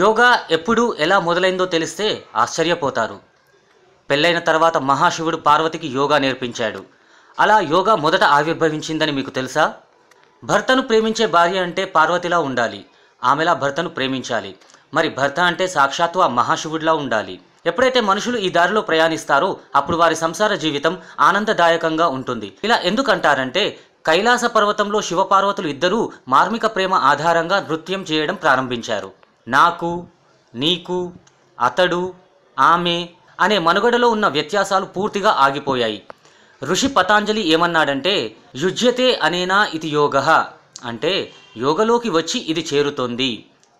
యోగా ఎప్పుడు ఎలా మొదలైందో తెలిస్తే ఆశ్చర్యపోతారు పెళ్ళైన తర్వాత మహాశివుడు పార్వతికి యోగా నేర్పించాడు అలా యోగా మొదట ఆవిర్భవించిందని మీకు తెలుసా భర్తను ప్రేమించే భార్య అంటే పార్వతిలా ఉండాలి ఆమెలా భర్తను ప్రేమించాలి మరి భర్త అంటే సాక్షాత్తు ఆ మహాశివుడిలా ఉండాలి ఎప్పుడైతే మనుషులు ఈ దారిలో ప్రయాణిస్తారో అప్పుడు వారి సంసార జీవితం ఆనందదాయకంగా ఉంటుంది ఇలా ఎందుకంటారంటే కైలాస పర్వతంలో శివపార్వతులు ఇద్దరూ మార్మిక ప్రేమ ఆధారంగా నృత్యం చేయడం ప్రారంభించారు నాకు నీకు అతడు ఆమె అనే మనుగడలో ఉన్న వ్యత్యాసాలు పూర్తిగా ఆగిపోయాయి ఋషి పతాంజలి ఏమన్నాడంటే యుజ్యతే అనేనా ఇది యోగ అంటే యోగలోకి వచ్చి ఇది చేరుతోంది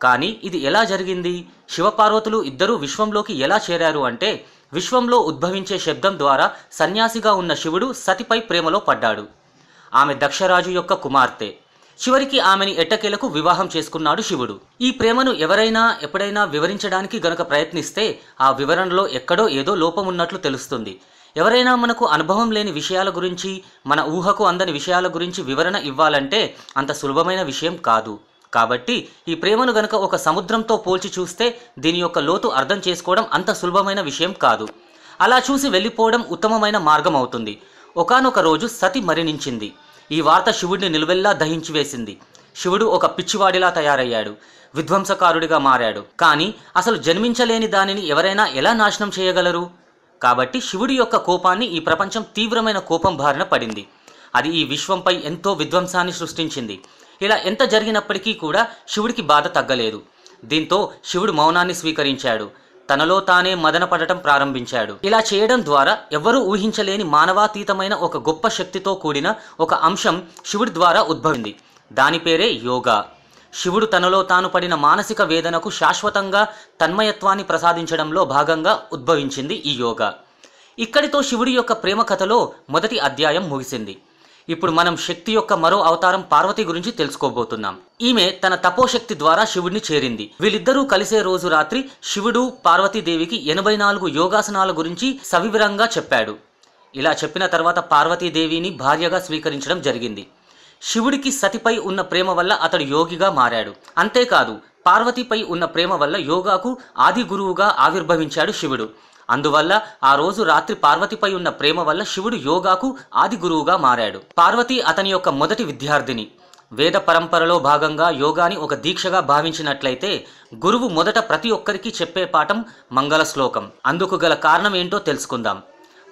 కానీ ఇది ఎలా జరిగింది శివపార్వతులు ఇద్దరూ విశ్వంలోకి ఎలా చేరారు అంటే విశ్వంలో ఉద్భవించే శబ్దం ద్వారా సన్యాసిగా ఉన్న శివుడు సతిపై ప్రేమలో పడ్డాడు ఆమె దక్షరాజు యొక్క కుమార్తె చివరికి ఆమెని ఎట్టకేలకు వివాహం చేసుకున్నాడు శివుడు ఈ ప్రేమను ఎవరైనా ఎప్పుడైనా వివరించడానికి గనుక ప్రయత్నిస్తే ఆ వివరణలో ఎక్కడో ఏదో లోపం ఉన్నట్లు తెలుస్తుంది ఎవరైనా మనకు అనుభవం లేని విషయాల గురించి మన ఊహకు అందని విషయాల గురించి వివరణ ఇవ్వాలంటే అంత సులభమైన విషయం కాదు కాబట్టి ఈ ప్రేమను గనక ఒక సముద్రంతో పోల్చి చూస్తే దీని యొక్క లోతు అర్థం చేసుకోవడం అంత సులభమైన విషయం కాదు అలా చూసి వెళ్ళిపోవడం ఉత్తమమైన మార్గం అవుతుంది ఒకనొక రోజు సతి మరణించింది ఈ వార్త శివుడిని నిలువెల్లా దహించి వేసింది శివుడు ఒక పిచ్చివాడిలా తయారయ్యాడు విధ్వంసకారుడిగా మారాడు కానీ అసలు జన్మించలేని దానిని ఎవరైనా ఎలా నాశనం చేయగలరు కాబట్టి శివుడి యొక్క కోపాన్ని ఈ ప్రపంచం తీవ్రమైన కోపం బారిన పడింది అది ఈ విశ్వంపై ఎంతో విధ్వంసాన్ని సృష్టించింది ఇలా ఎంత జరిగినప్పటికీ కూడా శివుడికి బాధ తగ్గలేదు దీంతో శివుడు మౌనాన్ని స్వీకరించాడు తనలో తానే మదనపడటం ప్రారంభించాడు ఇలా చేయడం ద్వారా ఎవరూ ఊహించలేని మానవాతీతమైన ఒక గొప్ప శక్తితో కూడిన ఒక అంశం శివుడి ద్వారా ఉద్భవింది దాని పేరే యోగా శివుడు తనలో తాను పడిన మానసిక వేదనకు శాశ్వతంగా తన్మయత్వాన్ని ప్రసాదించడంలో భాగంగా ఉద్భవించింది ఈ యోగా ఇక్కడితో శివుడి యొక్క ప్రేమ కథలో మొదటి అధ్యాయం ముగిసింది ఇప్పుడు మనం శక్తి యొక్క మరో అవతారం పార్వతి గురించి తెలుసుకోబోతున్నాం ఈమె తన తపోశక్తి ద్వారా శివుడిని చేరింది వీళ్ళిద్దరూ కలిసే రోజు రాత్రి శివుడు పార్వతీదేవికి ఎనభై నాలుగు యోగాసనాల గురించి సవివరంగా చెప్పాడు ఇలా చెప్పిన తర్వాత పార్వతీదేవిని భార్యగా స్వీకరించడం జరిగింది శివుడికి సతిపై ఉన్న ప్రేమ వల్ల అతడు యోగిగా మారాడు అంతేకాదు పార్వతిపై ఉన్న ప్రేమ వల్ల యోగాకు ఆది గురువుగా ఆవిర్భవించాడు శివుడు అందువల్ల ఆ రోజు రాత్రి పార్వతిపై ఉన్న ప్రేమ వల్ల శివుడు యోగాకు ఆది గురువుగా మారాడు పార్వతి అతని యొక్క మొదటి విద్యార్థిని వేద పరంపరలో భాగంగా యోగాని ఒక దీక్షగా భావించినట్లయితే గురువు మొదట ప్రతి ఒక్కరికి చెప్పే పాఠం మంగళ శ్లోకం అందుకు గల కారణం ఏంటో తెలుసుకుందాం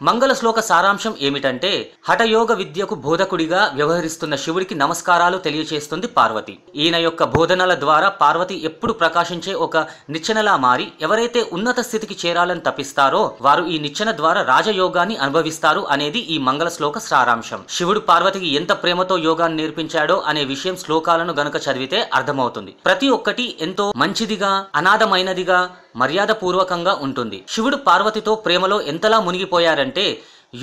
మంగళ శ్లోక సారాంశం ఏమిటంటే హఠయోగ విద్యకు బోధకుడిగా వ్యవహరిస్తున్న శివుడికి నమస్కారాలు తెలియచేస్తుంది పార్వతి ఈయన యొక్క బోధనల ద్వారా పార్వతి ఎప్పుడు ప్రకాశించే ఒక నిచ్చెనలా మారి ఎవరైతే ఉన్నత స్థితికి చేరాలని తప్పిస్తారో వారు ఈ నిచ్చెన ద్వారా రాజయోగాన్ని అనుభవిస్తారు అనేది ఈ మంగళ శ్లోక సారాంశం శివుడు పార్వతికి ఎంత ప్రేమతో యోగాన్ని నేర్పించాడో అనే విషయం శ్లోకాలను గనుక చదివితే అర్థమవుతుంది ప్రతి ఒక్కటి ఎంతో మంచిదిగా అనాథమైనదిగా మర్యాదపూర్వకంగా ఉంటుంది శివుడు పార్వతితో ప్రేమలో ఎంతలా మునిగిపోయారంటే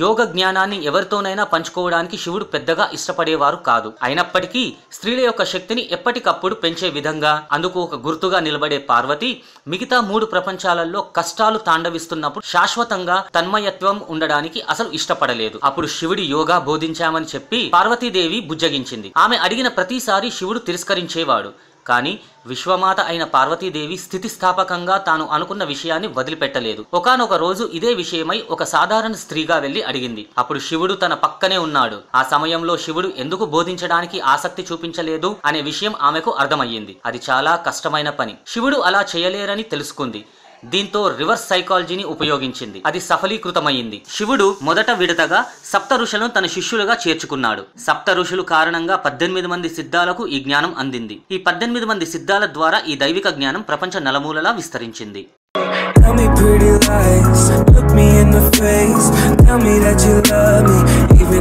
యోగ జ్ఞానాన్ని ఎవరితోనైనా పంచుకోవడానికి శివుడు పెద్దగా ఇష్టపడేవారు కాదు అయినప్పటికీ స్త్రీల యొక్క శక్తిని ఎప్పటికప్పుడు పెంచే విధంగా అందుకు ఒక గుర్తుగా నిలబడే పార్వతి మిగతా మూడు ప్రపంచాలలో కష్టాలు తాండవిస్తున్నప్పుడు శాశ్వతంగా తన్మయత్వం ఉండడానికి అసలు ఇష్టపడలేదు అప్పుడు శివుడి యోగా బోధించామని చెప్పి పార్వతీదేవి బుజ్జగించింది ఆమె అడిగిన ప్రతిసారి శివుడు తిరస్కరించేవాడు కానీ విశ్వమాత అయిన పార్వతీదేవి స్థితిస్థాపకంగా తాను అనుకున్న విషయాన్ని వదిలిపెట్టలేదు ఒకనొక రోజు ఇదే విషయమై ఒక సాధారణ స్త్రీగా వెళ్లి అడిగింది అప్పుడు శివుడు తన పక్కనే ఉన్నాడు ఆ సమయంలో శివుడు ఎందుకు బోధించడానికి ఆసక్తి చూపించలేదు అనే విషయం ఆమెకు అర్థమయ్యింది అది చాలా కష్టమైన పని శివుడు అలా చేయలేరని తెలుసుకుంది దీంతో రివర్స్ సైకాలజీని ఉపయోగించింది అది సఫలీకృతమైంది శివుడు మొదట విడతగా సప్త ఋషులను తన శిష్యులుగా చేర్చుకున్నాడు సప్త ఋషులు కారణంగా పద్దెనిమిది మంది సిద్ధాలకు ఈ జ్ఞానం అందింది ఈ పద్దెనిమిది మంది సిద్ధాల ద్వారా ఈ దైవిక జ్ఞానం ప్రపంచ నలమూలలా విస్తరించింది Tell me pretty lies, look me in the face, tell me that you love me, even